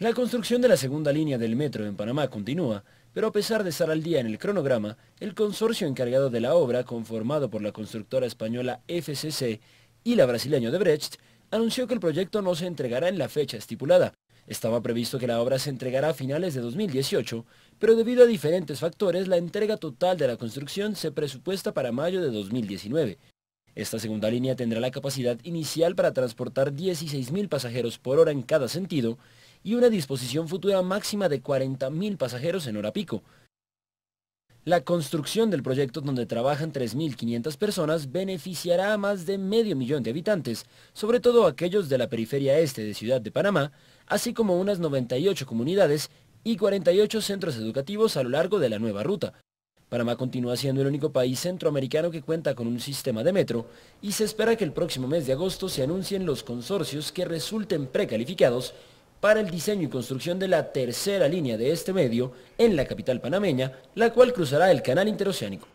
La construcción de la segunda línea del metro en Panamá continúa, pero a pesar de estar al día en el cronograma, el consorcio encargado de la obra, conformado por la constructora española FCC y la brasileña de Brecht, anunció que el proyecto no se entregará en la fecha estipulada. Estaba previsto que la obra se entregará a finales de 2018, pero debido a diferentes factores, la entrega total de la construcción se presupuesta para mayo de 2019. Esta segunda línea tendrá la capacidad inicial para transportar 16.000 pasajeros por hora en cada sentido y una disposición futura máxima de 40.000 pasajeros en hora pico. La construcción del proyecto donde trabajan 3.500 personas beneficiará a más de medio millón de habitantes, sobre todo aquellos de la periferia este de Ciudad de Panamá, así como unas 98 comunidades y 48 centros educativos a lo largo de la nueva ruta. Panamá continúa siendo el único país centroamericano que cuenta con un sistema de metro y se espera que el próximo mes de agosto se anuncien los consorcios que resulten precalificados para el diseño y construcción de la tercera línea de este medio en la capital panameña, la cual cruzará el canal interoceánico.